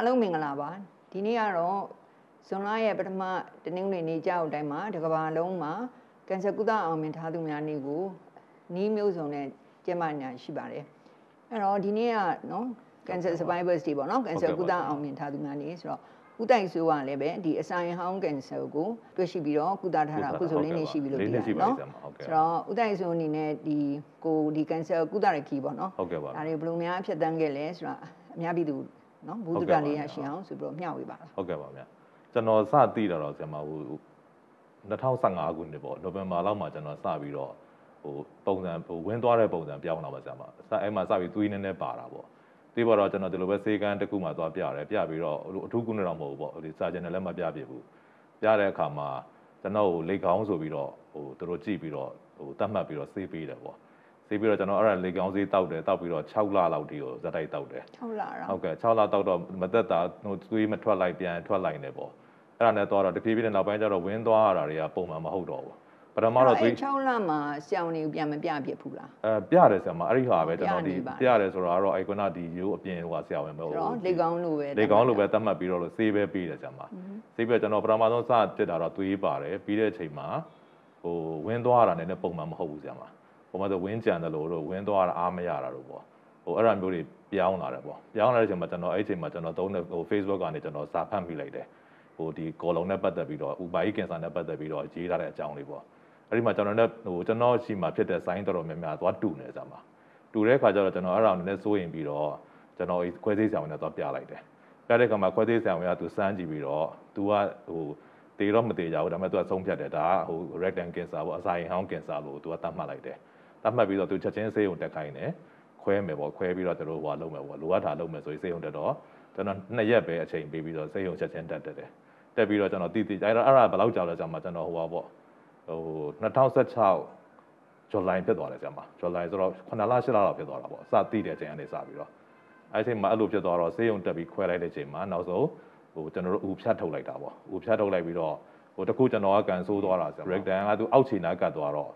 အားလုံးမင်္ဂလာပါဒီနေ့ကတော့ဇွန်လရဲ့ပထမတနင်္ဂနွေနေ့ကြောက်တိုင်းမှာတကဘာလုံးမှာကင်ဆာကုသအောင်မြင်ထားသူများနေ့ကိုနှီးမျိုးစုံနဲ့ကျင်းပညာရှိပါတယ်အဲ့တော့ဒီနေ့ကနော် cancer survivors တွေပေါ့နော် cancer ကုသအောင်မြင်ထားသူများနေ့ဆိုတော့ကုတိုင်ဆိုကလည်းပဲဒီအဆိုင်ဟောင်း cancer ကိုတွေ့ရှိပြီးတော့ကုသထားတာအခုဆိုလင်းနေရှိပြီလို့ပြောတာနော်ဆိုတော့ဥတိုင်ဆိုအနေနဲ့ဒီကိုဒီ cancer ကုသရခီပေါ့နော်ဟုတ်ကဲ့ပါဒါတွေဘယ်လိုများဖြတ်တန်းခဲ့လဲဆိုတာအများပြည်သူနော်ဘူးတုဒ္ဒလေးရရှိအောင်ဆိုပြီးတော့မျှဝေပါဟုတ်ကဲ့ပါဗျာကျွန်တော်စသိတာတော့ဆရာမဟို2015ခုနှစ်ပေါ့နိုဝင်ဘာလောက်မှာကျွန်တော်စပြီးတော့ဟိုပုံစံဟိုဝင်းသွားတဲ့ပုံစံပြောင်းလာပါဆရာမအဲ့မှာစပြီးသွေးနည်းနည်းပါတာပေါ့ဒီပေါ်တော့ကျွန်တော်ဒီလိုပဲစေကန်းတစ်ခုမှသွားပြတယ်ပြပြီးတော့အထူးကုနဲ့တော့မဟုတ်ဘူးပေါ့ဒီစာချန်နယ်လည်းမပြပြဘူးပြတဲ့အခါမှာကျွန်တော်ဟိုလေကောင်းဆိုပြီးတော့ဟိုသူတို့ကြည့်ပြီးတော့ဟိုတတ်မှတ်ပြီးတော့စေးပေးတယ်ပေါ့ဆေးပြီးတော့ကျွန်တော်အဲ့ဒါလေကောင်းဆေးတောက်တယ်တောက်ပြီးတော့6လလောက်ဒီကိုဇက်တိုက်တောက်တယ်6လတော့ဟုတ်ကဲ့6လတောက်တော့မသက်တာဟိုသွေးမထွက်လိုက်ပြန်ထွက်လိုက်နေပေါ့အဲ့ဒါနဲ့တော့တဖြည်းဖြည်းနဲ့နောက်ပိုင်းကျတော့ဝင်းသွားရတာတွေကပုံမှန်မဟုတ်တော့ဘူးပထမတော့သွေး6လမှာဆောင်းနေပြန်မပြဖြစ်ဘူးလားအဲပြတယ်ဆရာမအဲ့ဒီဟာပဲကျွန်တော်ဒီပြတယ်ဆိုတော့အဲ့ကွနာဒီရိုးအပြင်ဟိုဟာဆရာဝင်ပဲဟုတ်တော့လေကောင်းလို့ပဲလေကောင်းလို့ပဲသတ်မှတ်ပြီးတော့လို့ဆေးပဲပေးတယ်ဆရာမဆေးပြီးတော့ကျွန်တော်ပထမဆုံးစတက်တာတော့သွေးပါတယ်ပြီးတဲ့အချိန်မှာဟိုဝင်းသွားရတာလည်းပုံမှန်မဟုတ်ဘူးဆရာမဟိုမှာဆိုဝင်းကြံတယ်လို့တို့ဝင်းသွားတာအားမရတာတို့ပေါ့ဟိုအဲ့ဒါမျိုးတွေပြောင်းလာတယ်ပေါ့ပြောင်းလာတဲ့အချိန်မှာကျွန်တော်အဲ့ဒီအချိန်မှာကျွန်တော်သုံးတဲ့ဟို Facebook ကနေကျွန်တော်စာဖတ်မိလိုက်တယ်ဟိုဒီ column နဲ့ပတ်သက်ပြီးတော့ Uber Eats cancer နဲ့ပတ်သက်ပြီးတော့ရေးထားတဲ့အကြောင်းလေးပေါ့အဲ့ဒီမှာကျွန်တော်နဲ့ဟိုကျွန်တော်ရှိမှဖြစ်တဲ့ sign တော်တော်များများသွားတူနေကြမှာတူတဲ့ခါကျတော့ကျွန်တော်အဲ့ဒါကိုလည်းစိုးရင်ပြီးတော့ကျွန်တော်ခွဲသေးဆရာဝန်နဲ့သွားပြလိုက်တယ်ပြတဲ့ခါမှာခွဲသေးဆရာဝန်ကသူစမ်းကြည့်ပြီးတော့ तू ကဟိုတေတော့မတေကြဘူးဒါပေမဲ့ तू ကဆုံးဖြတ်တယ်ဒါကဟို rectangle cancer ပေါ့အစာရင်ဟောင်း cancer လို့ तू ကသတ်မှတ်လိုက်တယ်တတ်မှတ်ပြီးတော့သူချက်ချင်းစေးုံတက်ခိုင်းတယ်ခွဲမယ်ပေါ့ခွဲပြီးတော့သူတို့ဟိုလုံးမယ်ပေါ့လိုအပ်တာလုံးမယ်ဆိုရင်စေးုံတက်တော့ကျွန်တော်နှစ်ရက်ပဲအချိန်ပေးပြီးတော့စေးုံချက်ချင်းတက်တက်တယ်တက်ပြီးတော့ကျွန်တော်တိတိအဲ့တော့အဲ့ဒါဘယ်လောက်ကြာလဲဆရာမကျွန်တော်ဟိုပါပေါ့ဟို2016ဇူလိုင်ဖြစ်သွားတယ်ဆရာမဇူလိုင်ဆိုတော့9လ10လလောက်ဖြစ်သွားတာပေါ့အစတိတဲ့အချိန်ကနေစပြီးတော့အဲ့ချိန်မှာအဲ့လိုဖြစ်သွားတော့စေးရုံတက်ပြီးခွဲလိုက်တဲ့အချိန်မှာနောက်ဆုံးဟိုကျွန်တော်တို့ဥဖြတ်ထုတ်လိုက်တာပေါ့ဥဖြတ်ထုတ်လိုက်ပြီးတော့ဟိုတခုကျွန်တော်ကကန်ဆိုးသွားတာဆရာ breakdown ကသူအောက်ခြေနားကတ်သွားတော့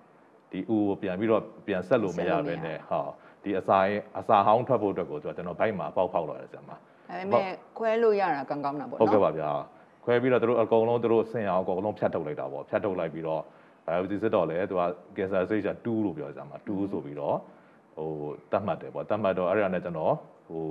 ဒီဥကိုပြန်ပြီးတော့ပြန်ဆက်လို့မရပဲနဲ့ဟာဒီအစာရင်အစာဟောင်းထွက်ဖို့အတွက်ကိုကျွန်တော်ဘိုက်မှာပေါက်ဖောက်လာတယ်ဆရာမဒါပေမဲ့ခွဲလို့ရတာကောင်းကောင်းတာပေါ့နော်ဟုတ်ကဲ့ပါဗျာခွဲပြီးတော့တို့အကုန်လုံးတို့ဆင်အောင်အကုန်လုံးဖြတ်ထုတ်လိုက်တာပေါ့ဖြတ်ထုတ်လိုက်ပြီးတော့အဲဒီစစ်တော့လေသူက cancer stage 2လို့ပြောကြမှာ2ဆိုပြီးတော့ဟိုတတ်မှတ်တယ်ပေါ့တတ်မှတ်တော့အဲ့ဒါနဲ့ကျွန်တော်ဟို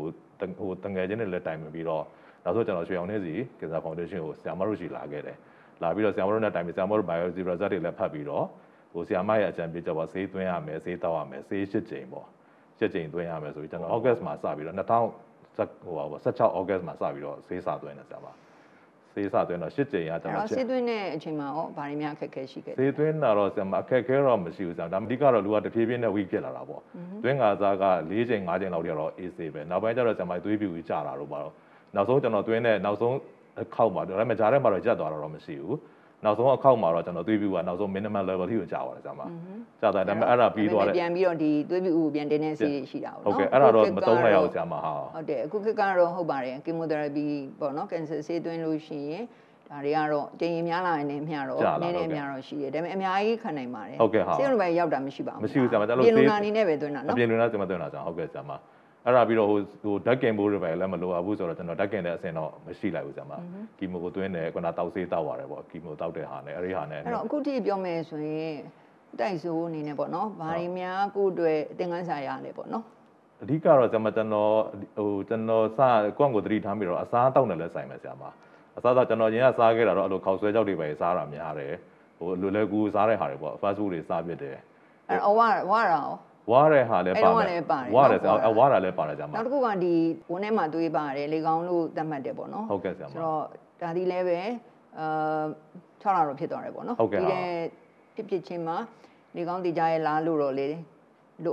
ဟိုတငယ်ချင်းတွေလည်းတိုင်ပင်ပြီးတော့နောက်ဆိုကျွန်တော်ရွှေအောင်နေစီ cancer foundation ကိုဆရာမတို့ရှိလာခဲ့တယ်လာပြီးတော့ဆရာမတို့နဲ့တိုင်ပင်ဆရာမတို့ biology result တွေလည်းဖတ်ပြီးတော့ဟိုဆီယာမရဲ့အကြံပေးချက်ပါဈေးသွင်းရမယ်ဈေးတောက်ရမယ်ဈေးရှစ်ချိန်ပေါ့ရှစ်ချိန်သွင်းရမယ်ဆိုပြီးကျွန်တော် August မှာစပြီးတော့2000ဟိုပါပေါ့16 August မှာစပြီးတော့ဈေးစသွင်းတယ်ဆီယာမသေးစားသွင်းတော့ရှစ်ကြိမ်ရတာ။အဲ့တော့ဆေးသွင်းတဲ့အချိန်မှာရောဗာရီများအခက်ခဲရှိခဲ့။ဆေးသွင်းတာတော့ဆရာမအခက်ခဲတော့မရှိဘူးဆရာ။ဒါမှအဓိကတော့လူကတဖြည်းဖြည်းနဲ့ဝီးဖြစ်လာတာပေါ့။သွင်းကာစားက၄ကြိမ်၅ကြိမ်လောက်တည်းတော့အေးဆေးပဲ။နောက်ပိုင်းကျတော့ဆရာမသွေးပြူကြီးကြာတာတော့ပါတော့။နောက်ဆုံးကျွန်တော်သွင်းတဲ့နောက်ဆုံးအခေါက်မှာဒါပေမဲ့ကြားထဲမှာတော့ရက်သွားတော့မရှိဘူး။နောက်ဆုံးအခောက်မှာတော့ကျွန်တော်သွေးပြူကနောက်ဆုံး minimum level ထိကိုကြာသွားတယ်ဆရာမကြာတာဒါပေမဲ့အဲ့ဒါပြီးသွားတယ်ပြန်ပြီးတော့ဒီသွေးပြူကိုပြန်တင်တဲ့စီးရှိတာပေါ့နော်ဟုတ်ကဲ့အဲ့ဒါတော့မသုံးလိုက်အောင်ဆရာမဟာဟုတ်တယ်အခုခေတ်ကတော့ဟုတ်ပါတယ် chemotherapy ပေါ့နော် cancer ဆေးသွင်းလို့ရှိရင်ဒါတွေကတော့တင်ရင်များလာရင်လည်းမျှတော့နည်းနည်းများတော့ရှိတယ်ဒါပေမဲ့အများကြီးခံနိုင်ပါတယ်ဟုတ်ကဲ့ဟာဆေးရုံတွေရောက်တာမရှိပါဘူးမရှိဘူးဆရာမဒါလို့ဆေးရုံနာနေနဲ့ပဲသွင်းတာနော်အပြင်လူနာဆရာမသွင်းတာဆရာဟုတ်ကဲ့ဆရာမအဲ့ဒါပြီးတော့ဟိုဟိုဓာတ်ကင်ဖို့တွေပဲလည်းမလိုအပ်ဘူးဆိုတော့ကျွန်တော်ဓာတ်ကင်တဲ့အဆင့်တော့မရှိလိုက်ဘူးဆရာမကီမိုကိုသွင်းတယ်ခုနတောက်ဆေးတောက်ရတယ်ပေါ့ကီမိုတောက်တဲ့ဟာနဲ့အဲ့ဒီဟာနဲ့အဲ့တော့အခုတိပြောမယ်ဆိုရင်တိုက်ဆိုးအနေနဲ့ပေါ့နော်ဘာတွေများကိုယ်တွေအသင်ခန်းစာရလဲပေါ့နော်အဓိကတော့ကျွန်မကျွန်တော်ဟိုကျွန်တော်စကွန့်ကိုသတိထားပြီးတော့အစားတောက်တယ်လဲဆိုင်မယ်ဆရာမအစားတော့ကျွန်တော်ရင်ကစားခဲ့တာတော့အဲ့လိုခေါက်ဆွဲကြောက်တွေပဲစားတာများတယ်ဟိုလူလဲကူစားတဲ့ဟာတွေပေါ့ fast food တွေစားပြစ်တယ်အဲ့တော့ဝါဝါရောဝါရဲဟာလည်းပါတယ်ဝါရဲဆိုတာဝါရလည်းပါတယ်ဆရာမနောက်တစ်ခုကဒီဝန်းထဲမှာတွေးပါတယ်လေကောင်းလို့သတ်မှတ်တယ်ပေါ့နော်ဟုတ်ကဲ့ဆရာမဆိုတော့ဒါဒီလည်းပဲအာခြောက်လာတော့ဖြစ်သွားတယ်ပေါ့နော်ဒီတဲ့ဖြစ်ဖြစ်ချင်းမှာလေကောင်းတည်ကြရဲ့လားလို့တော့လေလို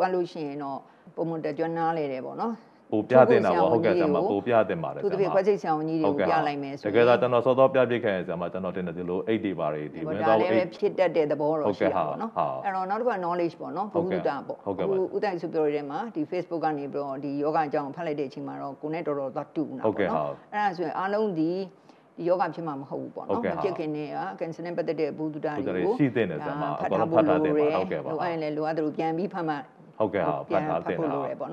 အပ်လို့ရှိရင်တော့ပုံမှန်တကြွနားလေတယ်ပေါ့နော်ပိုပြတင်တာပေါ့ဟုတ်ကဲ့ဆရာမပိုပြတင်ပါတယ်ဆရာမသူတို့ခွဲချိတ်ဆရာဝန်ကြီးတွေကိုပြလိုက်မယ်ဆိုတကယ်တော့ကျွန်တော်စောစောပြပြခဲ့ရဆရာမကျွန်တော်တင်တယ်ဒီလို8တွေပါတယ်ဒီဝင်တော့8ဖြစ်တတ်တဲ့သဘောတော့ရှိတာပေါ့နော်အဲ့တော့နောက်တစ်ခါ knowledge ပေါ့နော်ဘုဟုတပေါ့အခုဥတိုင်ဆိုပြောရတဲ့မှာဒီ Facebook ကနေပြီးတော့ဒီယောဂအကြောင်းဖတ်လိုက်တဲ့အချိန်မှာတော့ကိုနဲ့တော်တော်သွားတူနာပေါ့နော်အဲ့ဒါဆိုရင်အားလုံးဒီဒီယောဂဖြစ်မှာမဟုတ်ဘူးပေါ့နော်မဖြစ်ခင်နဲ့ကင်ဆာနဲ့ပတ်သက်တဲ့ဘုဒ္ဓတာတွေကိုရှိတဲ့နေဆရာမအကုန်ဖတ်တာတယ်ဟုတ်ကဲ့ပါအဲ့လည်းလိုအပ်တယ်လို့ပြန်ပြီးဖတ်မှဟုတ်ကဲ့ဟာဖတ်ထားတင်တာ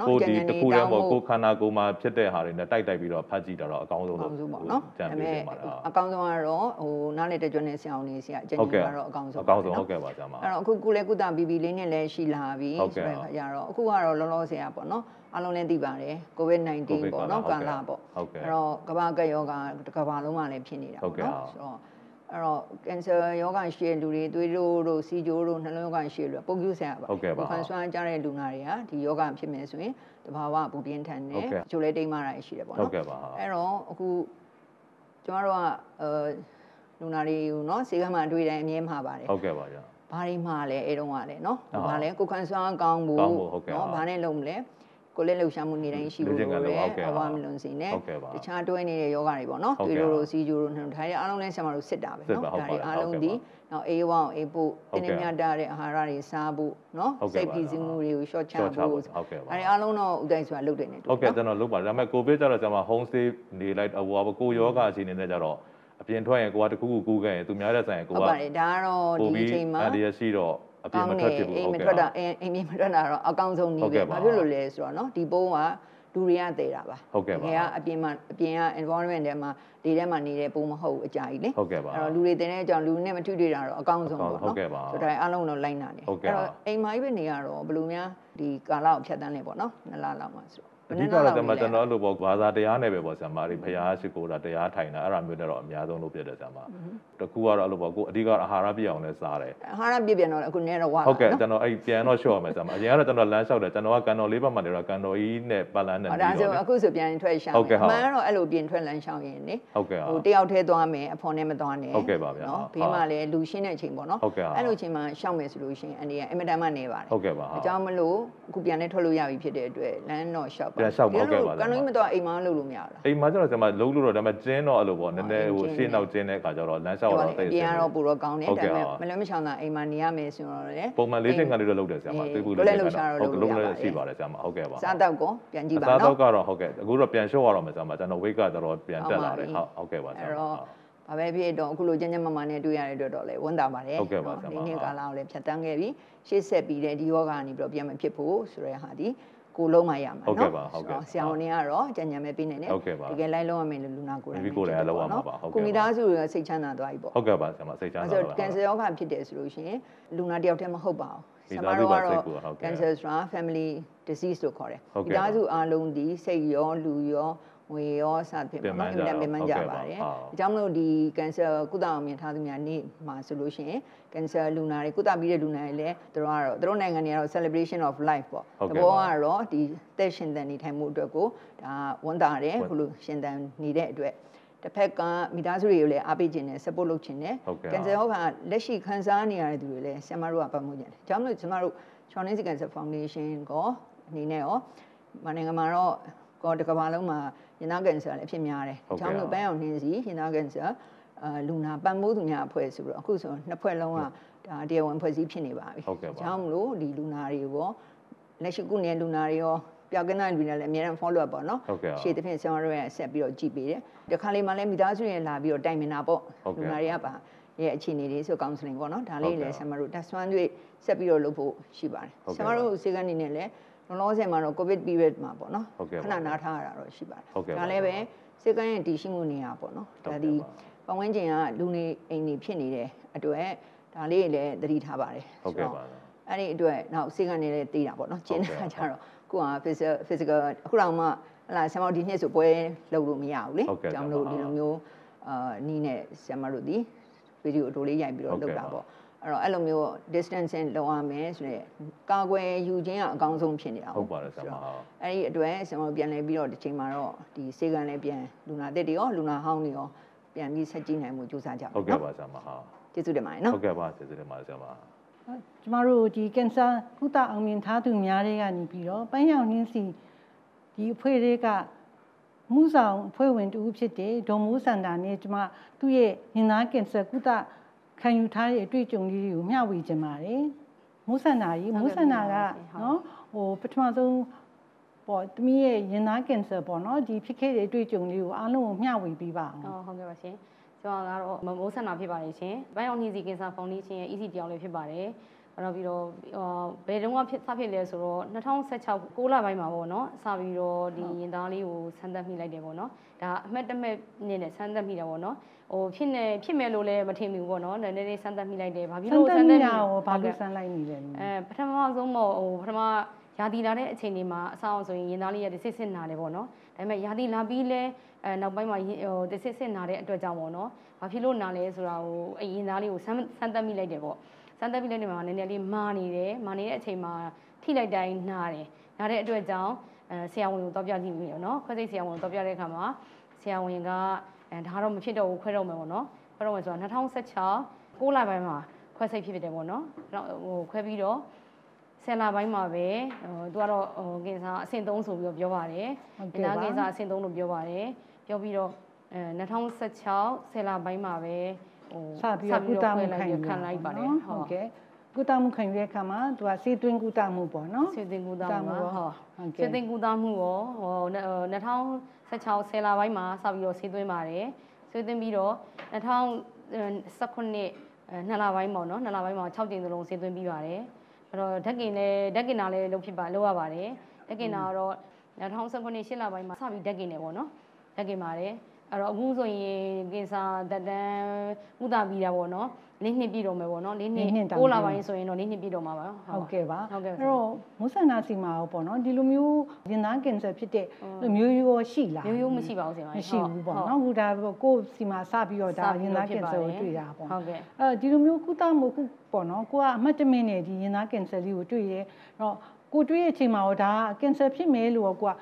ကိုဒီတစ်ခုတည်းပေါ့ကိုခန္ဓာကိုယ်မှာဖြစ်တဲ့ဟာတွေနဲ့တိုက်တိုက်ပြီးတော့ဖတ်ကြည့်တာတော့အကောင်းဆုံးလို့နော်ကြံပေးနေပါတာအကောင်းဆုံးကတော့ဟိုနားလေတကြွနဲ့ဆရာအောင်လေးဆရာအကျဉ်းကြီးကတော့အကောင်းဆုံးအကောင်းဆုံးဟုတ်ကဲ့ပါဆရာမအဲ့တော့အခုကိုလည်းကုသဘီဘီလေးနဲ့လည်းရှိလာပြီဆိုတဲ့အခါကျတော့အခုကတော့လောလောဆယ်ကပေါ့နော်အလုံးလည်းသိပါတယ် COVID-19 ပေါ့နော်ကာလပေါ့အဲ့တော့ကမ္ဘာကပ်ရောဂါတစ်ကမ္ဘာလုံးမှာလည်းဖြစ်နေတာပေါ့နော်ဆိုတော့အဲ့တော့ကင်ဆာရောဂါရှိတဲ့လူတွေသွေးတိုးတို့စီဂျိုးတို့နှလုံးရောဂါရှိလို့ပုံကျူးဆန်ရပါဟုတ်ကဲ့ပါခံဆွမ်းကြတဲ့လူနာတွေကဒီယောဂဖြစ်မယ်ဆိုရင်တဘာဝပူပြင်းထန်တယ်ချိုလဲတိတ်မတာရှိတယ်ပေါ့နော်ဟုတ်ကဲ့ပါအဲ့တော့အခုကျမတို့ကအဲလူနာတွေကိုနော်ဆေးကမ်းမှာတွေ့တိုင်းအမြင်မှာပါတယ်ဟုတ်ကဲ့ပါဗျာဘာတွေမှာလဲအဲတုန်းကလဲနော်ဘာလဲကိုခံဆွမ်းကောင်းဖို့နော်ဘာနဲ့လုပ်မလဲကိုလင်းလှူရှာမှုနေတိုင်းရှိဖို့လိုတယ်အဝါမလွန်စင်းနဲ့တခြားတွဲနေတဲ့ယောဂတွေပေါ့နော်တွေလိုလိုစီဂျိုလိုနှုတ်ထားတဲ့အားလုံးလည်းဆရာမတို့စစ်တာပဲနော်ဒါတွေအားလုံးဒီနော်အေးဝအောင်အေးဖို့တင်းနေမြတ်တဲ့အာဟာရတွေစားဖို့နော်စိတ်ပြည်စည်းမှုတွေကို short ချဖို့အဲဒီအားလုံးတော့ဥတိုင်းဆိုတာလုပ်တယ်နေတော့ဟုတ်ကဲ့ကျွန်တော်လုပ်ပါဒါပေမဲ့ covid ကြတော့ကျွန်မ home stay နေလိုက်ဟိုဟာကိုယောဂအခြေအနေနဲ့ကြတော့အပြင်ထွက်ရင်ကိုကတခုခုကူးခဲ့ရင်သူများတဲ့ဆိုင်ကိုကဟုတ်ပါတယ်ဒါကတော့ဒီအချိန်မှာအဲ့ဒီရရှိတော့အပြင်မထွက်ဖြစ်ဘူးအိမ်မထွက်တာအိမ်မထွက်တာတော့အကောင်းဆုံးနည်းပဲဘာဖြစ်လို့လဲဆိုတော့နော်ဒီပုံးကလူတွေကတည်တာပါဟုတ်ကဲ့ပါငယ်ကအပြင်မှာအပြင်က environment ထဲမှာဒီထဲမှာနေတဲ့ပုံမဟုတ်အကြကြီးလေဟုတ်ကဲ့ပါအဲ့တော့လူတွေတင်တဲ့အကြောင်းလူနဲ့မထွတွေ့တာတော့အကောင်းဆုံးပေါ့နော်ဟုတ်ကဲ့ပါဆိုတော့အားလုံးတော့လိုက်နာနေအဲ့တော့အိမ်မကြီးပဲနေရတော့ဘယ်လိုများဒီကာလကိုဖြတ်တန်းနေပေါ့နော်နှစ်လလောက်မှဆိုတော့အဓိကတော့ကျွန်တော်ကျွန်တော်လို့ပေါ့ဘာသာတရားနဲ့ပဲပေါ့ဆရာမတွေဖရားရှိခိုးတာတရားထိုင်တာအဲ့ဒါမျိုးတွေတော့အများဆုံးလုပ်ပြတယ်ဆရာမတကူကတော့အဲ့လိုပေါ့ကိုအဓိကအာဟာရပြည့်အောင်လဲစားတယ်အာဟာရပြည့်ပြန်တော့အခုနည်းတော့ဝါဟုတ်ကဲ့ကျွန်တော်အဲ့ပြန်တော့ရှော့ရမယ်ဆရာမအရင်ကတော့ကျွန်တော်လမ်းလျှောက်တယ်ကျွန်တော်ကကန်တော်လေးဘက်မှာနေတော့ကန်တော်ကြီးနဲ့ပတ်လန်းနဲ့ပြီးတော့ဒါဆိုအခုဆိုပြန်ထွက်ရှောင်းဟုတ်ကဲ့ဟုတ်မှန်တော့အဲ့လိုပြင်ထွက်လမ်းလျှောက်ရင်လေဟုတ်ကဲ့ဟိုတယောက်ထဲသွားမယ်အဖေါ်နဲ့မသွားနဲ့ဟုတ်ကဲ့ပါဗျာနော်ဘေးမှာလည်းလူရှင်းတဲ့အချိန်ပေါ့နော်အဲ့လိုအချိန်မှာရှောက်မယ်ဆိုလို့ရှိရင်အနေနဲ့အင်မတန်မှနေပါတယ်ဟုတ်ကဲ့ပါအကြောင်းမလို့အခုပြန်လဲထွက်လို့ရပြီဖြစ်တဲ့အတွက်လမ်းတော့ရှောက်ပြန်လျှောက်မဟုတ်ခဲ့ပါလားကနင်းမတော့အိမ်မှာလုပ်လို့မရဘူးလားအိမ်မှာကျတော့ကျွန်မလုံးလို့တော့ဒါပေမဲ့ကျင်းတော့အဲ့လိုပေါ့နည်းနည်းဟိုရှေ့နောက်ကျင်းတဲ့အခါကျတော့လမ်းလျှောက်တော့တိတ်ပြန်တော့ပူတော့ကောင်းတယ်ဒါပေမဲ့မလွတ်မချောင်းတာအိမ်မှာနေရမယ်ဆိုတော့လေပုံမှန်လေးတင်ကန်လေးတော့လုပ်တယ်ဆရာမသိဘူးလို့လည်းဟုတ်လုံးလည်းရှိပါတယ်ဆရာမဟုတ်ကဲ့ပါစားတော့ကောပြန်ကြည့်ပါနော်စားတော့ကတော့ဟုတ်ကဲ့အခုတော့ပြန်လျှော့ရတော့မယ်ဆရာမကျွန်တော်ဝိတ်ကတော့ပြန်တက်လာတယ်ဟုတ်ဟုတ်ကဲ့ပါဆရာမဘာပဲဖြစ်တော့အခုလိုကျန်းကျန်းမာမာနဲ့တွေ့ရတဲ့အတွက်တော့လေဝန်တာပါတယ်ဟုတ်ကဲ့ပါဆရာမဒီနေ့ကာလကိုလည်းဖြတ်တန်းခဲ့ပြီးရှေ့ဆက်ပြီးတဲ့ဒီယောဂကနေပြီးတော့ပြန်မဖြစ်ဖို့ဆိုရဲဟာဒီကိုလုံးမှရမှာနော်ဟုတ်ကဲ့ပါဟုတ်ကဲ့ဆရာဝန်တွေကတော့ကြံ့ကြံ့ပဲပေးနေတယ်တကယ်လိုက်လုံးရမယ်လို့လူနာကိုယ်တိုင်ကိုယ်တိုင်ကလုံးရမှာပါဟုတ်ကဲ့ကိုမိသားစုတွေကစိတ်ချမ်းသာသွားပြီပေါ့ဟုတ်ကဲ့ပါဆရာမစိတ်ချမ်းသာသွားပါဆိုတော့ကင်ဆာရောဂါဖြစ်တယ်ဆိုလို့ရှိရင်လူနာတယောက်တည်းမဟုတ်ပါဘူးဆရာမတို့ကတော့ cancer ဆိုတာ family disease လို့ခေါ်တယ်မိသားစုအားလုံးဒီစိတ်ရောလူရောငွေရောစသဖြင့်ပေါ့နော်အင်တာနက်ပင်ပန်းကြပါတယ်။အကြောင်းမလို့ဒီကန်ဆာကုသအောင်မြင်ထားသူများနေ့မှာဆိုလို့ရှိရင်ကန်ဆာလူနာတွေကုသပြီးတဲ့လူနာတွေလည်းတို့ကတော့တို့နိုင်ငံတွေကတော့ celebration of life ပေါ့။တဘောကတော့ဒီသက်ရှင်သန်နေထိုင်မှုအတွက်ကိုဒါဝန်တာတယ်ဘလို့ရှင်သန်နေတဲ့အတွက်တစ်ဖက်ကမိသားစုတွေကိုလည်းအားပေးခြင်းနဲ့ support လုပ်ခြင်းနဲ့ကန်ဆာဟုတ်ကလက်ရှိခံစားနေရတဲ့သူတွေလည်းဆရာမတို့ကပတ်မှုကြတယ်။အကြောင်းမလို့ကျမတို့ Chinese Cancer Foundation ကအနေနဲ့ရောမနိုင်ငံမှာတော့ကောတကဘာလုံးမှာရင်သားကင်ဆာလည်းဖြစ်များတယ်။ကျောင်းတို့ပန်းအောင်နှင်းစီရင်သားကင်ဆာအာလူနာပံ့ပိုးသူများအဖွဲ့ဆိုပြီးတော့အခုဆိုနှစ်ဖွဲ့လုံးကဒါတရားဝင်ဖွဲ့စည်းဖြစ်နေပါပြီ။ကျောင်းမလို့ဒီလူနာတွေရောလက်ရှိခုနေလူနာတွေရောပျောက်ကင်းတဲ့လူတွေလည်းအများအား follow up ပေါ့နော်။ရှေ့တစ်ဖြင့်ကျောင်းတို့ရဲ့ဆက်ပြီးတော့ကြည့်ပေးတယ်။ဒီခါလေးမှလည်းမိသားစုရဲ့လာပြီးတော့တိုင်ပင်တာပေါ့။လူနာတွေကပါရဲ့အခြေအနေတွေဆို counseling ပေါ့နော်။ဒါလေးလည်းဆမတို့ test one တွေဆက်ပြီးတော့လုပ်ဖို့ရှိပါတယ်။ဆမတို့ second နေနဲ့လည်းလောလောဆယ်မှာတော့ covid period မှာပေါ့နော်ခဏနားထားရတာတော့ရှိပါတယ်ဒါလည်းပဲစိတ်ကန်းရဲ့တည်ရှိမှုနေရာပေါ့နော်ဒါဒီပတ်ဝန်းကျင်ကလူနေအိမ်နေဖြစ်နေတဲ့အတွက်ဒါလေးလည်းသတိထားပါတယ်ဟုတ်ကဲ့ပါအဲ့ဒီအတွက်နောက်စိတ်ကနေလည်းတေးတာပေါ့နော်ကျင်းတာကြတော့ကိုက physical physical အခုတော့မှဟလာဆရာမတို့ဒီနှစ်ဆိုပွဲလုပ်လို့မရဘူးလေကျွန်တော်တို့ဒီလိုမျိုးအာနီးနဲ့ဆရာမတို့ဒီဗီဒီယိုအတိုလေးရိုက်ပြီးတော့လုပ်တာပေါ့အဲ့တော့အဲ့လိုမျိုး distancing လုပ်ရမယ်ဆိုတော့ကာကွယ်ယူခြင်းကအကောင်းဆုံးဖြစ်နေတာဟုတ်ပါတယ်ဆရာမအဲ့ဒီအတွက်ကျွန်တော်ပြန်လဲပြီးတော့ဒီချိန်မှာတော့ဒီစေကန်လည်းပြန်လူနာတက်တွေရောလူနာဟောင်းတွေရောပြန်ပြီးဆက်ကြည့်နိုင်မှုစူးစမ်းကြပါဟုတ်ကဲ့ပါဆရာမဟာကျေးဇူးတင်ပါတယ်နော်ဟုတ်ကဲ့ပါကျေးဇူးတင်ပါတယ်ဆရာမကျမတို့ဒီကင်ဆာကုသအောင်မြင်ထားသူများတွေကနေပြီးတော့ပန်းရောင်နှင်းစီဒီအဖွဲ့တွေကမှုဆောင်အဖွဲ့ဝင်တူဖြစ်တဲ့ဒေါ်မိုးစန္ဒာနဲ့ကျမသူ့ရဲ့ရင်သားကင်ဆာကုသခံယူထားတဲ့အတွေ့အကြုံလေးတွေကိုမျှဝေခြင်းပါတယ်မုဆန္ဒကြီးမုဆန္ဒကနော်ဟိုပထမဆုံးပေါ့တမီးရဲ့ရင်သားကင်ဆာပေါ့နော်ဒီဖြစ်ခဲ့တဲ့အတွေ့အကြုံလေးကိုအားလုံးကိုမျှဝေပေးပါအောင်ဟုတ်ကဲ့ပါရှင်ကျွန်တော်ကတော့မိုးဆန္ဒဖြစ်ပါတယ်ရှင်ဘိုင်အောင်နှီးစီကင်ဆာဖောင်ဒေးရှင်းရဲ့ EC ပြောင်းလေးဖြစ်ပါတယ်နောက်ပြီးတော့ဘယ်တုန်းကဖြစ်စဖြစ်လဲဆိုတော့2016 6လပိုင်းမှာပေါ့နော်စပြီးတော့ဒီရင်သားလေးကိုဆန်းသက်မိလိုက်တယ်ပေါ့နော်ဒါအမှတ်တမဲ့နည်းနဲ့ဆန်းသက်မိတာပေါ့နော်ဟိုဖြစ်နေဖြစ်မယ်လို့လည်းမထင်ဘူးပေါ့နော်နည်းနည်းလေးဆန်းသက်မိလိုက်တယ်ဘာဖြစ်လို့ဆန်းသက်မိလဲဘာလို့ဆန်းလိုက်မိလဲအဲပထမဆုံးတော့ဟိုပထမရာသီလာတဲ့အချိန်တွေမှာအဆောင်ဆိုရင်ရင်သားလေးရတစ်စစ်စစ်နာတယ်ပေါ့နော်ဒါပေမဲ့ရာသီလာပြီးလဲအဲနောက်ပိုင်းမှာဟိုတစ်စစ်စစ်နာတဲ့အတွက်ကြောင့်ပေါ့နော်ဘာဖြစ်လို့နာလဲဆိုတာဟိုအရင်သားလေးကိုဆန်းဆန်းသက်မိလိုက်တယ်ပေါ့စမ်းသပ်ပြီးလက်တွေမှာနည်းနည်းလေးမာနေတယ်မာနေတဲ့အချိန်မှာထိလိုက်တိုင်းနားတယ်နားတဲ့အတွက်ကြောင့်အဲဆရာဝန်ကိုတော့ပြကြည့်ပြီနော်ခွဲစိတ်ဆရာဝန်ကိုတော့ပြတဲ့အခါမှာဆရာဝန်ကအဲဒါတော့မဖြစ်တော့ဘူးခွဲတော့မယ်ပေါ့နော်ခွဲတော့မယ်ဆိုတော့2016 9လပိုင်းမှာခွဲစိတ်ဖြစ်ဖြစ်တယ်ပေါ့နော်ဟိုခွဲပြီးတော့ဆယ်လပိုင်းမှာပဲဟိုသူကတော့ဟိုကင်ဆာအဆင့်3ဆိုပြီးတော့ပြောပါတယ်။ဒါကင်ဆာအဆင့်3လို့ပြောပါတယ်။ပြောပြီးတော့အဲ2016ဆယ်လပိုင်းမှာပဲစပြီးတော့ကုသမှုခံယူခံလိုက်ပါတယ်ဟုတ်ကဲ့ကုသမှုခံယူတဲ့အခါမှာသူကစေသွင်း ကုသမှုပေါ့နော်စေသွင်းကုသမှုဟုတ်ဟုတ်ကဲ့စေသွင်းကုသမှုရောဟို2016ဆယ်လပိုင်းမှာစပြီးတော့စေသွင်းပါတယ်စေသွင်းပြီးတော့2019နှစ်လပိုင်းပေါ့နော်နှစ်လပိုင်းမှာ6ကြိမ်သလုံးစေသွင်းပြီးပါတယ်အဲ့တော့ဓက်ကင်လည်းဓက်ကင်နာလည်းလုပ်ဖြစ်ပါလုပ်ရပါတယ်ဓက်ကင်နာကတော့2019ရှစ်လပိုင်းမှာစပြီးဓက်ကင်နေပေါ့နော်ဓက်ကင်ပါတယ်အဲ့တော့အခုဆိုရင်ကင်ဆာသက်တမ်းမူတာပြီးတာပေါ့နော်လေးနှစ်ပြည့်တော့မယ်ပေါ့နော်လေးနှစ်6လပိုင်းဆိုရင်တော့လေးနှစ်ပြည့်တော့မှာပါဟုတ်ကဲ့ပါဟုတ်ကဲ့အဲ့တော့မုဆန္ဒစီမာရောပေါ့နော်ဒီလိုမျိုးရင်သားကင်ဆာဖြစ်တဲ့မျိုးရိုးရောရှိလားမျိုးရိုးမရှိပါဘူးဆင်ပါမရှိဘူးပေါ့နော်ဟိုဒါကိုယ်စီမာစပြီးတော့ဒါရင်သားကင်ဆာကိုတွေ့တာပေါ့ဟုတ်ကဲ့အဲ့ဒီလိုမျိုးကုသမှုကုပေါ့နော်ကိုကအမှတ်တမင်းနဲ့ဒီရင်သားကင်ဆာလေးကိုတွေ့ရဲအဲ့တော့ကိုတွေ့ရတဲ့အချိန်မှာတော့ဒါကင်ဆာဖြစ်မယ်လို့တော့ကိုက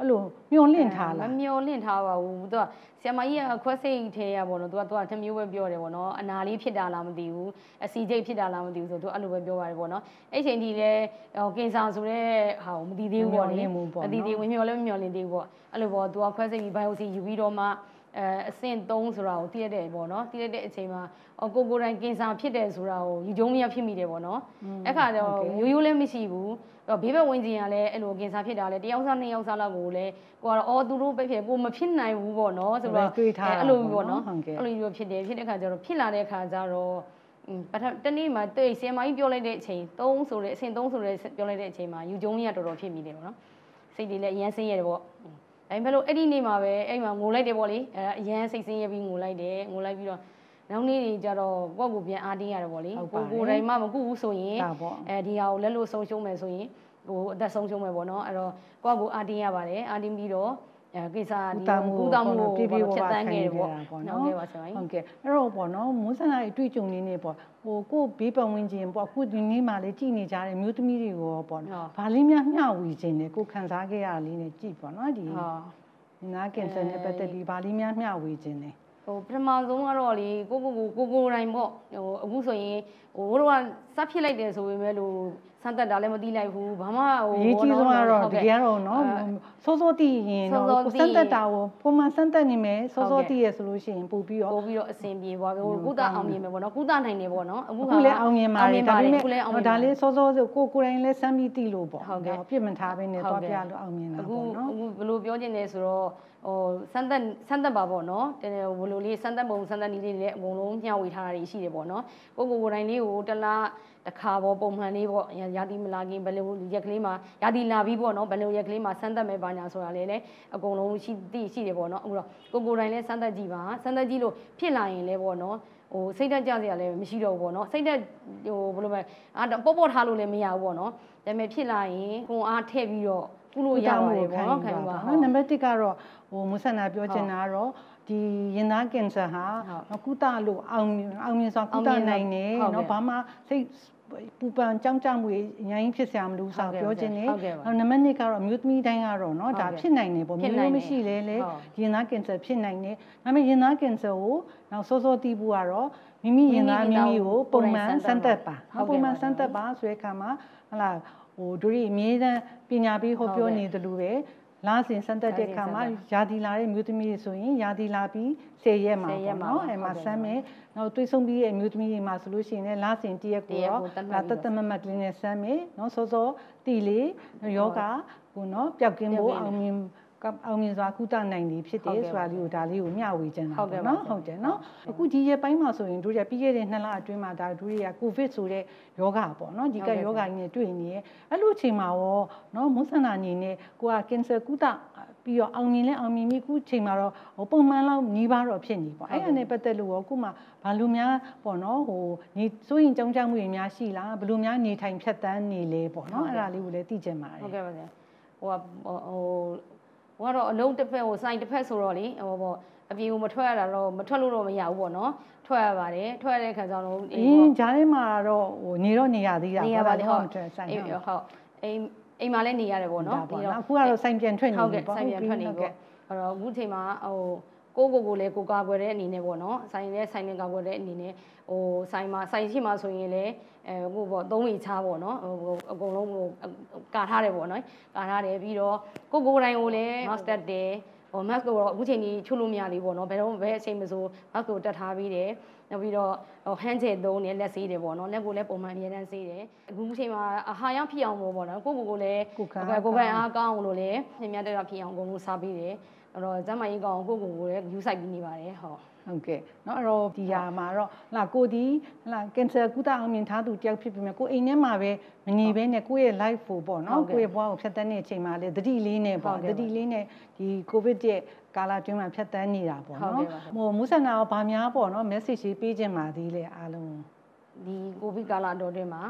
အဲ့လိုမျောလင့်ထားလားမမျောလင့်ထားပါဘူးသူကဆရာမကြီးကခွက်စိတ်ထဲရပေါ့နော်သူကသူကတစ်မျိုးပဲပြောတယ်ပေါ့နော်အနာလေးဖြစ်တာလားမသိဘူးအစီကျိတ်ဖြစ်တာလားမသိဘူးဆိုတော့သူအဲ့လိုပဲပြောပါတယ်ပေါ့နော်အဲ့ချိန်ထိလဲဟိုကင်ဆာဆိုတဲ့ဟာကိုမသိသေးဘူးပေါ့လေမသိသေးဝင်မျောလဲမမျောလင့်သေးဘူးပေါ့အဲ့လိုပေါ့သူကခွက်စိတ်ကြီး biopsy ယူပြီးတော့မှအဲအဆင့်3ဆိုတာကိုသိရတဲ့ပေါ့နော်သိရတဲ့အချိန်မှာအော်ကိုကိုတိုင်းကင်ဆာဖြစ်တယ်ဆိုတာကိုယူကျုံးမရဖြစ်မိတယ်ပေါ့နော်အဲ့ခါတော့ရိုးရိုးလည်းမရှိဘူးတော့ဘေးဘက်ဝင်ကျင်ကလည်းအဲ့လိုကင်ဆာဖြစ်တာလည်းတယောက်စားနှစ်ယောက်စားလောက်ကိုလည်းကိုကတော့အော်သူတို့ပဲဖြစ်ကိုမဖြစ်နိုင်ဘူးပေါ့နော်ဆိုတော့အဲ့လိုပေါ့နော်အဲ့လိုမျိုးဖြစ်တယ်ဖြစ်တဲ့ခါကျတော့ဖြစ်လာတဲ့ခါကျတော့ပထမတနေ့မှာတွေ့ဆီမိုင်းပြောလိုက်တဲ့အချိန်3ဆိုတဲ့အဆင့်3ဆိုတဲ့ပြောလိုက်တဲ့အချိန်မှာယူကျုံးကြီးကတော်တော်ဖြစ်မိတယ်ပေါ့နော်စိတ်တွေလည်းအရင်ဆင်းရဲတယ်ပေါ့အဲဘယ်လိုအဲ့ဒီနေ့မှာပဲအဲ့မှာငိုလိုက်တယ်ပေါ့လေအဲအရန်စိတ်ဆင်းရဲပြီးငိုလိုက်တယ်ငိုလိုက်ပြီးတော့နောက်နေ့တွေကျတော့ကိုယ့်ကိုပြန်အားတင်းရတယ်ပေါ့လေကိုကိုယ်တိုင်မှမကူဘူးဆိုရင်အဲဒီဟာကိုလက်လို့ဆုံးရှုံးမယ်ဆိုရင်ဟိုအသက်ဆုံးရှုံးမယ်ပေါ့နော်အဲ့တော့ကိုယ့်ကိုအားတင်းရပါတယ်အားတင်းပြီးတော့ကိစ္စဒီကုသမှုကိုပြည်ပြည်ဝဝခံခဲ့ပေါ့နော်ဟုတ်ကဲ့ပါဆရာကြီးဟုတ်ကဲ့အဲ့တော့ပေါ့နော်မိုးဆန္ဒရဲ့တွေ့ကြုံလေးနဲ့ပေါ့ဟိုကိုဘေးပတ်ဝန်းကျင်ပေါ့အခုဒီနေ့မှလည်းကြည်နေကြတဲ့မျိုးသမီးတွေရောပေါ့နော်ဗာလေးများမျှဝေခြင်းနဲ့ကိုခံစားခဲ့ရတာလေးနဲ့ကြည်ပေါ့နော်ဒီနာကင်ဆာနဲ့ပတ်သက်ပြီးဗာလေးများမျှဝေခြင်းနဲ့ဟိုပထမဆုံးကတော့လေကိုကိုကိုကိုကိုတိုင်းပေါ့ဟိုအခုဆိုရင်ဟိုတို့ကစပ်ဖြစ်လိုက်တယ်ဆိုပေမဲ့လို့စမ်းသက်တာလည်းမသိလိုက်ဘူးဘာမှဟိုအရေးကြီးဆုံးကတော့တကယ်တော့နော်စိုးစိုးသိရင်တော့စမ်းသက်တာကိုပုံမှန်စမ်းသက်နေမယ်စိုးစိုးသိရဆိုလို့ရှိရင်ပို့ပြီးတော့ပို့ပြီးတော့အဆင်ပြေသွားပြီဟိုကုသအောင်မြင်မယ်ပေါ့နော်ကုသနိုင်တယ်ပေါ့နော်အခုကလည်းအောင်မြင်ပါတယ်ဒါပေမဲ့ဒါလေးစိုးစိုးကိုကိုတိုင်းလည်းစမ်းပြီးသိလို့ပေါ့ဟုတ်ကဲ့ပြစ်မထားဘဲနဲ့တော့ပြလို့အောင်မြင်တာပေါ့နော်အခုအခုဘယ်လိုပြောချင်လဲဆိုတော့ဟိုစမ်းသက်စမ်းသက်ပါပေါ့နော်တကယ်ဘလိုလေးစမ်းသက်ပုံစမ်းသက်နည်းလေးတွေလည်းအကုန်လုံးမျှဝေထားတာတွေရှိတယ်ပေါ့နော်ကိုကိုကိုတိုင်းလေးကိုတလားတစ်ခါပေါ့ပုံမှန်လေးပေါ့ရာသီမလာခင်ဘယ်လိုရက်ကလေးမှာရာသီလာပြီးပေါ့နော်ဘယ်လိုရက်ကလေးမှာစမ်းသက်မယ်ပါညာဆိုတာလေလေအကုန်လုံးရှိသိရှိတယ်ပေါ့နော်အခုတော့ကိုကိုတိုင်းလည်းစမ်းသက်ကြည့်ပါစမ်းသက်ကြည့်လို့ဖြစ်လာရင်လည်းပေါ့နော်ဟိုစိတ်တက်ကြစရာလည်းမရှိတော့ဘူးပေါ့နော်စိတ်တက်ဟိုဘယ်လိုပဲအာပေါ့ပေါ့ထားလို့လည်းမရဘူးပေါ့နော်ဒါပေမဲ့ဖြစ်လာရင်ကိုအားထည့်ပြီးတော့ကုလို့ရပါတယ်ပေါ့နော်ခံယူပါဟုတ်နံပါတ်1ကတော့ဟိုမူဆန္ဒပြောချင်တာကတော့ဒီရင်သားကင်ဆာဟာကုသလို့အောင်အောင်မြင်စွာကုသနိုင်တယ်เนาะဘာမှစိတ်ပူပန်ကြောက်ကြမှုအရင်ဖြစ်ဆရာမလို့ဆိုပြောခြင်းလေနောက်နံပါတ်2ကတော့မြို့သမီးတိုင်းကတော့เนาะဒါဖြစ်နိုင်တယ်ပေါ့မျိုးမရှိလဲလေရင်သားကင်ဆာဖြစ်နိုင်တယ်ဒါပေမဲ့ရင်သားကင်ဆာကိုနောက်စောစောတီးဖို့ကတော့မိမိရင်သားမိမိကို ပုံမှန်စမ်းသပ်ပါပုံမှန်စမ်းသပ်ပါဆိုတဲ့အခါမှာဟလာဟိုဒူရီအမြဲတမ်းပညာပေးဟောပြောနေတယ်လို့ပဲလာစဉ်စံသက်တဲ့ခါမှာယာဒီလာတဲ့မြို့သမီးတွေဆိုရင်ယာဒီလာပြီး10ရက်မှာပေါ့နော်အဲမှာဆမ်းမယ်နောက်တွေးဆုံးပြီးရဲ့မြို့သမီးတွေမှာဆိုလို့ရှိရင်လည်းလာစဉ်တရက်ကိုတော့လာတတ်မမတ်လေးနဲ့ဆမ်းမယ်နော်စောစောတီလေးယောဂကိုနော်ပျောက်ကင်းဖို့အောင်မြင်အောင်မြင်စွာကုသနိုင်နေဖြစ်တယ်ဆိုတာလေးကိုဒါလေးကိုမျှဝေချင်တာပေါ့နော်ဟုတ်တယ်နော်အခုဒီရက်ပိုင်းမှာဆိုရင်တို့ရပြီးခဲ့တဲ့နှစ်လအတွင်းမှာဒါတို့ရကိုဗစ်ဆိုတဲ့ယောဂပေါ့နော်ဒီကယောဂကြီးနဲ့တွေ့နေရအဲ့လိုအချိန်မှာရောနော်မွန်းဆန္ဒညီနဲ့ကိုကကင်ဆာကုသပြီးတော့အောင်မြင်လဲအောင်မြင်ပြီခုချိန်မှာတော့ဟိုပုံမှန်လောက်ညီးပါတော့ဖြစ်နေပေါ့အဲ့ဒါနဲ့ပတ်သက်လို့ရောခုမှဘာလို့များပေါ့နော်ဟိုညီစိုးရင်ကြောင်းကြမှုတွေများရှိလားဘလို့များနေထိုင် ဖြတ်တန်းနေလဲပေါ့နော်အဲ့ဒါလေးကိုလည်းသိချင်ပါတယ်ဟုတ်ကဲ့ပါဆရာဟိုဟိုဟိုကတော့အလုံးတစ်ဖက်ဟိုစိုင်တစ်ဖက်ဆိုတော့လေဟိုပေါ့အပြင်ကိုမထွက်ရတာတော့မထွက်လို့တော့မရဘူးပေါ့နော်ထွက်ရပါတယ်ထွက်ရတဲ့ခါကျတော့အင်းဂျားထဲမှာတော့ဟိုနေတော့နေရသေးတာနေရပါတယ်ဟုတ်ဆိုင်ဟုတ်အိမ်အိမ်မှာလည်းနေရတယ်ပေါ့နော်ပြီးတော့အခုကတော့စိုင်ပြန်ထွက်နေပြီပေါ့ဟုတ်ကဲ့စိုင်ပြန်ထွက်နေပြီပေါ့အဲ့တော့အခုချိန်မှာဟိုကိုကိုကိုလည်းကိုကာကွယ်တဲ့အနေနဲ့ပေါ့နော်ဆိုင်လည်းဆိုင်နဲ့ကာကွယ်တဲ့အနေနဲ့ဟိုဆိုင်မှာဆိုင်ရှိမှဆိုရင်လည်းအဲဟိုပေါ့သုံးရီချားပေါ့နော်ဟိုအကုန်လုံးဟိုကာထားတယ်ပေါ့နော်ကာထားတယ်ပြီးတော့ကိုကိုတိုင်းကိုလည်း master တယ်ဟို mask ကိုတော့အခုချိန်ကြီးချုပ်လို့မရသေးဘူးပေါ့နော်ဘယ်တော့ဘယ်အချိန်မဆို mask ကိုတက်ထားပြီးတယ်နောက်ပြီးတော့ဟို hand gel သုံးတယ်လက်ဆေးတယ်ပေါ့နော်လက်ကိုလည်းပုံမှန်အများတန်းဆေးတယ်အခုချိန်မှာအဟာရဖြစ်အောင်ပေါ့နော်ကိုကိုကိုလည်းကိုယ်ကကိုယ်ကအားကောင်းအောင်လို့လည်းမြင်မြတ်တက်တာဖြစ်အောင်အကုန်လုံးစားပြီးတယ်အဲ့တော့ကျမကြီးကောင်ကိုကိုကိုလည်းယူဆိုင်ပြီးနေပါတယ်ဟုတ်ဟုတ်ကဲ့เนาะအဲ့တော့ဒီဟာမှာတော့ဟလာကိုဒီဟလာကင်ဆာကုသအောင်မြင်ထားသူတယောက်ဖြစ်ပေမဲ့ကိုအိမ်ထဲမှာပဲမနေဘဲနဲ့ကိုယ့်ရဲ့ life ကိုပေါ့เนาะကိုယ့်ရဲ့ဘဝကိုဖြတ်သန်းနေတဲ့အချိန်မှာလေတတိလေးနဲ့ပေါ့တတိလေးနဲ့ဒီ covid ရဲ့ကာလာတွင်းမှာဖြတ်သန်းနေတာပေါ့เนาะဟိုမူဆန္ဒရောဗာများပေါ့เนาะ message ကြီးပေးခြင်းပါသေးလေအားလုံးဒီ covid ကာလာတော်တွင်းမှာ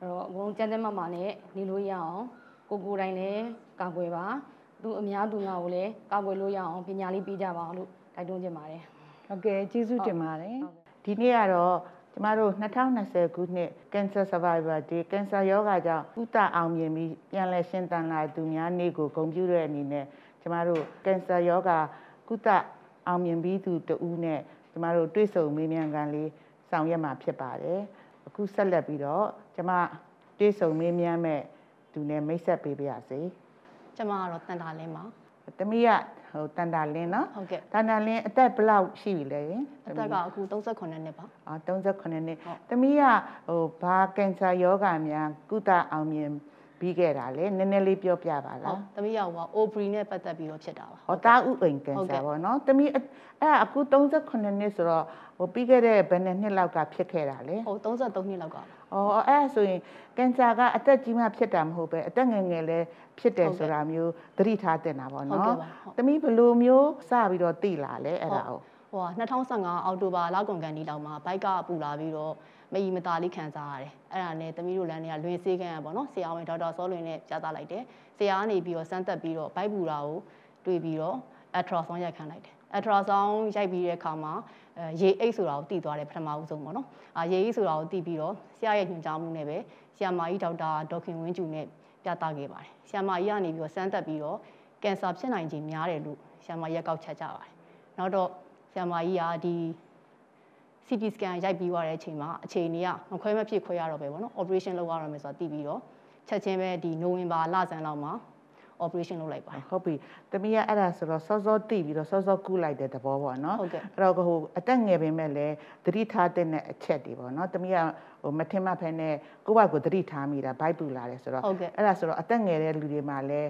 အဲ့တော့အကုန်ကြမ်းတမ်းမှမှနဲ့နေလို့ရအောင်ကိုကိုတိုင်းလည်းကာကွယ်ပါသူအများသူငါကိုလည်းကာကွယ်လို့ရအောင်ပညာလေးပေးကြပါအောင်လို့တိုက်တွန်းချင်ပါတယ်ဟုတ်ကဲ့ကျေးဇူးတင်ပါတယ်ဒီနေ့ကတော့ကျမတို့2020ခုနှစ် Cancer Survivor Day ကင်ဆာရောဂါကြောင့်ကုသအောင်မြင်ပြီးပြန်လည်ရှင်သန်လာသူများနေ့ကိုဂုဏ်ပြုတဲ့အနေနဲ့ကျမတို့ကင်ဆာရောဂါကုသအောင်မြင်ပြီးသူတဦးနဲ့ကျမတို့တွေ့ဆုံမေးမြန်းခန်းလေးဆောင်ရွက်မှာဖြစ်ပါတယ်အခုဆက်လက်ပြီးတော့ကျမတွေ့ဆုံမေးမြန်းမဲ့သူနဲ့မိတ်ဆက်ပေးပါရစေ။ကျမကတော့တန်တာလင်းပါသမီးကဟိုတန်တာလင်းနော်ဟုတ်ကဲ့တန်တာလင်းအသက်ဘယ်လောက်ရှိပြီလဲအသက်ကအခု38နှစ်ပါအော်38နှစ်သမီးကဟိုဘာကင်ဆာယောဂါများကုသအောင်မြင်ပြီးခဲ့တာလေနည်းနည်းလေးပြောပြပါလားဟုတ်သမီးရောက်က ovary နဲ့ပတ်သက်ပြီးတော့ဖြစ်တာပါဟောတာဥအိမ်ကင်ဆာပေါ့နော်သမီးအဲ့အခု38နှစ်ဆိုတော့ဟိုပြီးခဲ့တဲ့ဘယ်နှစ်နှစ်လောက်ကဖြစ်ခဲ့တာလဲဟုတ်33နှစ်လောက်ကအော်အဲ့ဆိုရင်ကင်ဆာကအသက်ကြီးမှဖြစ်တာမဟုတ်ပဲအသက်ငယ်ငယ်လည်းဖြစ်တယ်ဆိုတာမျိုးသတိထားတင်တာပေါ့နော်သမီးဘယ်လိုမျိုးစပြီးတော့သိလာလဲအဲ့ဒါဟုတ်ဟိုက2015အောက်တိုဘာလကုန်ကန်ဒီတောင်မှာဘိုက်ကပူလာပြီးတော့မကြီးမသားလေးခံစားရတယ်။အဲ့ဒါနဲ့သမီးတို့လမ်းတွေကလွင်စေးခံရပါတော့ဆရာဝန်ဒေါက်တာစောလွင်နဲ့ကြားသားလိုက်တယ်။ဆရာကနေပြီးတော့စမ်းသပ်ပြီးတော့ဘိုက်ပူလာကိုတွေ့ပြီးတော့ ultrasound ရိုက်ခံလိုက်တယ်။ ultrasound ရိုက်ပြီးတဲ့အခါမှာရေအိတ်ဆိုတာကိုတည်သွားတယ်ပထမဦးဆုံးပေါ့နော်။အာရေအိတ်ဆိုတာကိုတည်ပြီးတော့ဆရာရဲ့ညွှန်ကြားမှုနဲ့ပဲဆရာမကြီးဒေါက်တာဒေါခင်ဝင်းကျူနဲ့ပြသခဲ့ပါတယ်။ဆရာမကြီးကနေပြီးတော့စမ်းသပ်ပြီးတော့ကင်ဆာဖြစ်နိုင်ခြင်းများတယ်လို့ဆရာမရက်ကောက်ချက်ကြပါတယ်။နောက်တော့ဆရာမကြီးကဒီ CT scan ရိုက်ပြီးွားတဲ့အချိန်မှာအခြေအနေကမခွဲမဖြစ်ခွဲရတော့ပဲပေါ့နော် operation လုပ်ရတော့မယ်ဆိုတာသိပြီးတော့ချက်ချင်းပဲဒီနိုဝင်ဘာလဆန်းလောက်မှာ operation လုပ်လိုက်ပါတယ်ဟုတ်ပြီတမီးကအဲ့ဒါဆိုတော့စောစောတိပြီးတော့စောစောကုလိုက်တဲ့သဘောပေါ့နော်ဟုတ်ကဲ့အဲ့တော့ဟိုအတက်ငယ်ပင်မဲ့လည်းသတိထားတဲ့အချက်တွေပေါ့နော်တမီးကဟိုမထင်မှတ်ဖ ೇನೆ ကိုယ့်ဘက်ကိုသတိထားမိတာဘိုက်ပူလာတယ်ဆိုတော့အဲ့ဒါဆိုတော့အသက်ငယ်တဲ့လူတွေမှာလည်း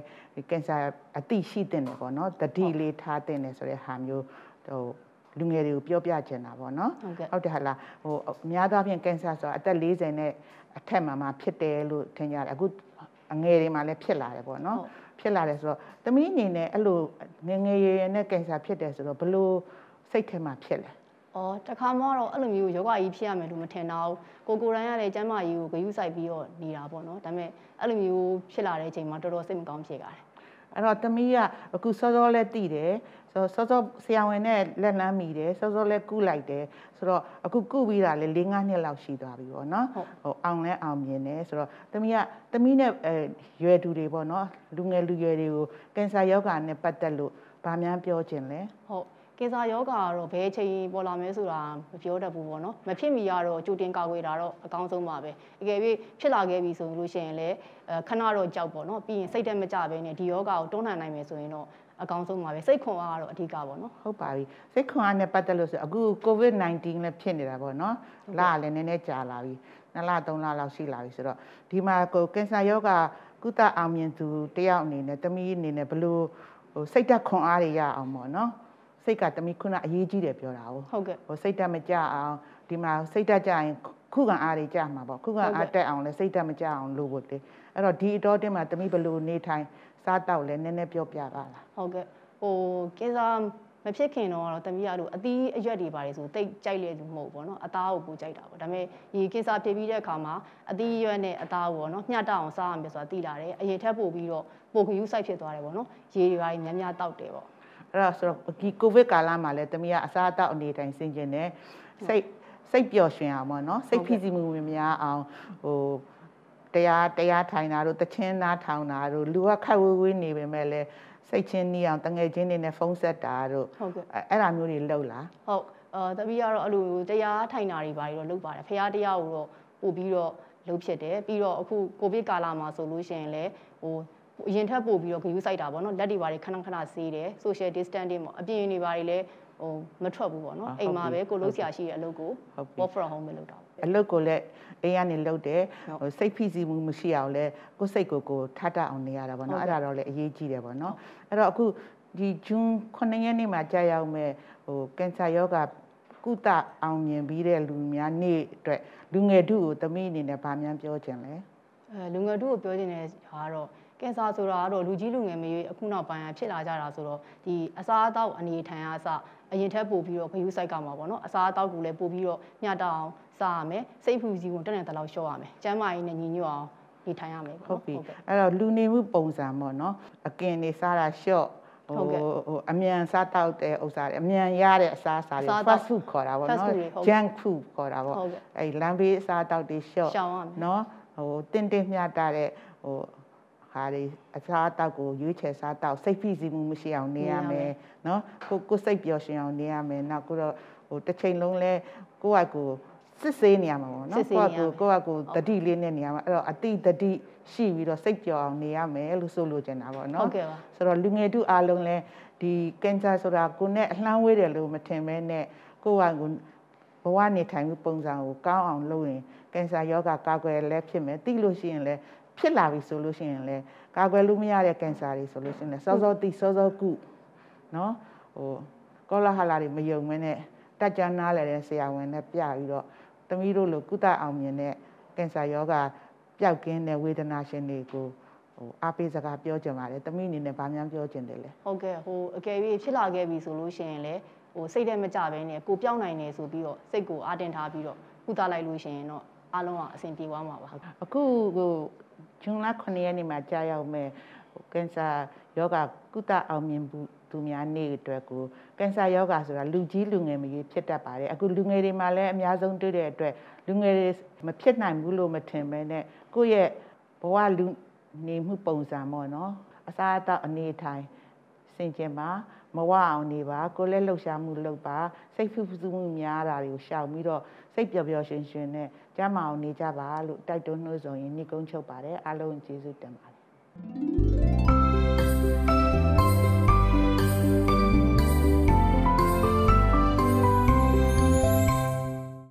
ကင်ဆာအတိရှိတဲ့တယ်ပေါ့နော်သတိလေးထားတဲ့တယ်ဆိုတဲ့ဟာမျိုးဟိုလူငယ်တွေကိုပြောပြချင်တာပေါ့နော်ဟုတ်တယ်ဟာလားဟိုအများသောအားဖြင့်ကင်ဆာဆိုတာအသက်40နဲ့အထက်မှာမှဖြစ်တယ်လို့ထင်ကြတယ်အခုအငယ်တွေမှာလည်းဖြစ်လာတယ်ပေါ့နော်ဖြစ်လာတယ်ဆိုတော့သမီးအနေနဲ့အဲ့လိုငငယ်ရရနဲ့ကင်ဆာဖြစ်တယ်ဆိုတော့ဘလို့စိတ်ထဲမှာဖြစ်လဲအော်တခါမှတော့အဲ့လိုမျိုးယောဂကြီးဖြစ်ရမယ်လို့မထင်တော့ကိုကိုရန်ရတဲ့ကျမ်းမာရေးကိုဂရုစိုက်ပြီးတော့နေတာပေါ့နော်ဒါပေမဲ့အဲ့လိုမျိုးဖြစ်လာတဲ့အချိန်မှာတော်တော်စိတ်မကောင်းဖြစ်ကြတယ်အဲ့တော့သမီးကအခုစောစောလဲတည်တယ်ဆိုတော့စောစောဆရာဝန်နဲ့လက်လန်းမိတယ်စောစောလဲကုလိုက်တယ်ဆိုတော့အခုကုပြီးတာလဲ၄၅နှစ်လောက်ရှိသွားပြီပေါ့နော်ဟိုအောင်လဲအောင်မြင်တယ်ဆိုတော့သမီးကသမီးနဲ့အဲရွယ်သူတွေပေါ့နော်လူငယ်လူရွယ်တွေကိုကင်ဆာရောဂါနဲ့ပတ်သက်လို့ဗာများပြောခြင်းလဲဟုတ်ကင်ဆာယောဂါကတော့ဘယ်ချိန်ပေါ်လာမလဲဆိုတာမပြောတတ်ဘူးပေါ့နော်မဖြစ်မီကတော့ကြိုတင်ကာကွယ်တာတော့အကောင်းဆုံးပါပဲအကယ်၍ဖြစ်လာခဲ့ပြီဆိုလို့ရှိရင်လည်းခဏတော့ကြောက်ပေါ့နော်ပြီးရင်စိတ်တက်မကြဘဲနဲ့ဒီယောဂါကိုတွန်းလှန်နိုင်မယ်ဆိုရင်တော့အကောင်းဆုံးပါပဲစိတ်ခွန်အားကတော့အဓိကပေါ့နော်ဟုတ်ပါပြီစိတ်ခွန်အားနဲ့ပတ်သက်လို့ဆိုအခု COVID-19 လည်းဖြစ်နေတာပေါ့နော်လလည်းနည်းနည်းကြာလာပြီနှစ်လသုံးလလောက်ရှိလာပြီဆိုတော့ဒီမှာကိုကင်ဆာယောဂါကုသအောင်မြင်သူတယောက်အနေနဲ့တမီးအနေနဲ့ဘလို့ဟိုစိတ်ဓာတ်ခွန်အားတွေရအောင်ပေါ့နော်စိတ်ကတမိခုနအရေးကြီးတယ်ပြောတာဟုတ်ဟုတ်ကဲ့ဟိုစိတ်တက်မကြအောင်ဒီမှာစိတ်တက်ကြရင်ခုခံအားတွေကြမှာပေါ့ခုခံအားတက်အောင်လဲစိတ်တက်မကြအောင်လို့ပေါ့လေအဲ့တော့ဒီအတော်တင်မှာတမိဘလို့နေထိုင်စားတောက်လဲနည်းနည်းပြောပြပါလားဟုတ်ကဲ့ဟိုကင်းစားမဖြစ်ခင်တော့ကတော့တမီးရလို့အသီးအရွက်တွေပါတယ်ဆိုတိတ်ကြိုက်လေသူမဟုတ်ဘောနော်အသားကိုကိုကြိုက်တာပေါ့ဒါပေမဲ့ရေကိစ္စဖြစ်ပြီးတဲ့အခါမှာအသီးအရွက်နဲ့အသားကိုပေါ့နော်မျှတအောင်စားအောင်ပြောဆိုတာတည်လာတယ်အရင်ထက်ပို့ပြီးတော့ပိုခယူးဆိုင်ဖြစ်သွားတယ်ပေါ့နော်ရေတွေပါများများတောက်တယ်ပေါ့အဲ့ဒါဆိုတော့ဒီကိုဗစ်ကာလမှာလည်းတမီးကအစားအသောက်အနေတိုင်းဆင်ကျင်တယ်စိတ်စိတ်ပျော်ရွှင်အောင်ပေါ့နော်စိတ်ဖိစီးမှုဝင်များအောင်ဟိုတရားတရားထိုင်တာတို့တခြင်းနားထောင်တာတို့လူကခက်ဝေးဝေးနေပေမဲ့လည်းစိတ်ချင်းနီးအောင်တငယ်ချင်းတွေနဲ့ဖုန်းဆက်တာတို့ဟုတ်ကဲ့အဲ့ဒါမျိုးတွေလှုပ်လားဟုတ်အာတပီးကတော့အဲ့လိုတရားထိုင်တာတွေဘာတွေတော့လုပ်ပါတယ်ဖះတရားကိုတော့ပို့ပြီးတော့လှုပ်ဖြစ်တယ်ပြီးတော့အခုကိုဗစ်ကာလမှာဆိုလို့ရှိရင်လည်းဟိုအရင်ထက်ပိုပြီးတော့ဂရုစိုက်တာပေါ့နော်လက်တွေဘာတွေခဏခဏဆေးတယ် social distancing ပေါ့အပြင်တွေဘာတွေလည်းဟိုမထွက်ဘူးပေါ့နော်အိမ်မှာပဲကိုလို့ဆရာရှိတဲ့အလုပ်ကို work from home ပဲလုပ်တာပေါ့အလုပ်ကိုလည်းအိမ်ကနေလုပ်တယ်ဟိုစိတ်ဖိစီးမှုမရှိအောင်လဲကိုယ်စိတ်ကိုကိုထထအောင်နေရတာပေါ့နော်အဲ့ဒါတော့လည်းအရေးကြီးတယ်ပေါ့နော်အဲ့တော့အခုဒီ June 9ရက်နေ့မှာကြာရောက်မဲ့ဟိုကင်ဆာယောဂကုသအောင်မြင် ပြီးတဲ့လူများနေ့အတွက်လူငယ်တို့ကိုသမီးအနေနဲ့ဗာမြန်ပြောခြင်းလဲအဲလူငယ်တို့ကိုပြောခြင်းလဲဟာတော့ကင်ဆာဆိုတာကတော့လူကြီးလူငယ်မရွေးအခုနောက်ပိုင်းဖြစ်လာကြတာဆိုတော့ဒီအစားအသောက်အနေထိုင်အားစအရင်ထက်ပိုပြီးတော့ခရူးဆိုင်ကမှာပေါ့နော်အစားအသောက်ကိုလည်းပိုပြီးတော့ညှတအောင်စားရမယ်စိတ်ဖူစီကိုတက်နေတဲ့လောက်လျှော့ရမယ်ကျန်းမာရေးနဲ့ညီညွတ်အောင်နေထိုင်ရမယ်ပေါ့ဟုတ်ပြီအဲ့တော့လူနေမှုပုံစံပေါ့နော်အကင်နေစားတာလျှော့ဟိုဟိုအမြန်စားတောက်တဲ့ဥစ္စာတွေအမြန်ရတဲ့အစားအစာတွေ fast food ခေါ်တာပေါ့နော် junk food ခေါ်တာပေါ့အဲ့လမ်းဘေးအစားတောက်တွေ short နော်ဟိုတင့်တင့်မြတာတဲ့ဟိုဟာတွေအစားအသောက်ကိုရွေးချယ်စားတော့စိတ်ဖိစီးမှုမရှိအောင်နေရမယ်နော်ကိုကိုစိတ်ပျော်ရွှင်အောင်နေရမယ်နောက်ကိုတော့ဟိုတစ်ချိန်လုံးလဲကိုယ့်အကူစစ်ဆေးနေရမှာပေါ့နော်ကိုယ့်အကူကိုယ့်အကူတတိလေးနဲ့နေရမှာအဲ့တော့အတိတတိရှိပြီးတော့စိတ်ပျော်အောင်နေရမယ်လို့ဆိုလိုချင်တာပေါ့နော်ဟုတ်ကဲ့ပါဆိုတော့လူငယ်တို့အားလုံးလဲဒီကင်ဆာဆိုတာကိုယ်နဲ့အလှမ်းဝေးတယ်လို့မထင်ပဲနဲ့ကိုယ့်အကူဘဝနေထိုင်မှုပုံစံကိုကောင်းအောင်လုပ်ရင်ကင်ဆာယောဂကာကွယ်လည်းဖြစ်မယ်သိလို့ရှိရင်လည်းဖြစ်လာပြီဆိုလို့ရှိရင်လည်းကာကွယ်လို့မရတဲ့ကင်ဆာတွေဆိုလို့ရှိရင်လည်းစောစောတိစောစောကုနော်ဟိုကောလာဟလာတွေမယုံမင်းနဲ့တက်ကြနားလဲတဲ့ဆရာဝန်နဲ့ပြပြီးတော့သမီးတို့လိုကုသအောင်မြင်တဲ့ကင်ဆာယောဂပျောက်ကင်းတဲ့ဝေဒနာရှင်တွေကိုဟိုအားပေးစကားပြောကြပါတယ်တမိအနေနဲ့ဗာများပြောကြတယ်လေဟုတ်ကဲ့ဟိုအကယ်၍ဖြစ်လာခဲ့ပြီဆိုလို့ရှိရင်လေဟိုစိတ်ထဲမကြဘဲနဲ့ကိုပြောင်းနိုင်နေဆိုပြီးတော့စိတ်ကိုအားတင်ထားပြီးတော့ကုသလိုက်လို့ရှိရင်တော့အားလုံးအောင်အဆင်ပြေသွားမှာပါအခုဟိုဂျွန်လ9ရက်နေ့မှာကြာရောက်မယ်ကင်ဆာယောဂကုသအောင်မြင်မှုသူများနေ့အတွက်ကိုကင်ဆာယောဂဆိုတာလူကြီးလူငယ်မရွေးဖြစ်တတ်ပါတယ်အခုလူငယ်တွေမှာလည်းအများဆုံးတွေ့တဲ့အတွက်လူငယ်တွေမဖြစ်နိုင်ဘူးလို့မထင်ပဲနဲ့ကိုယ့်ရဲ့ဘဝလူနေမှုပုံစံပေါ့နော်အစားအသောက်အနေထိုင်စင်ကြင်ပါမဝအောင်နေပါကိုလည်းလှုပ်ရှားမှု လုပ်ပါစိတ်ဖူးဖူးမှုများတာတွေကိုရှောင်ပြီးတော့စိတ်ပျော်ပျော်ရွှင်ရွှင်နဲ့ကျမ်းမာအောင်နေကြပါလို့တိုက်တွန်းနှိုးဆော်ရင်းနှိကုံးချုပ်ပါတယ်အားလုံးကျေးဇူးတင်ပါတယ်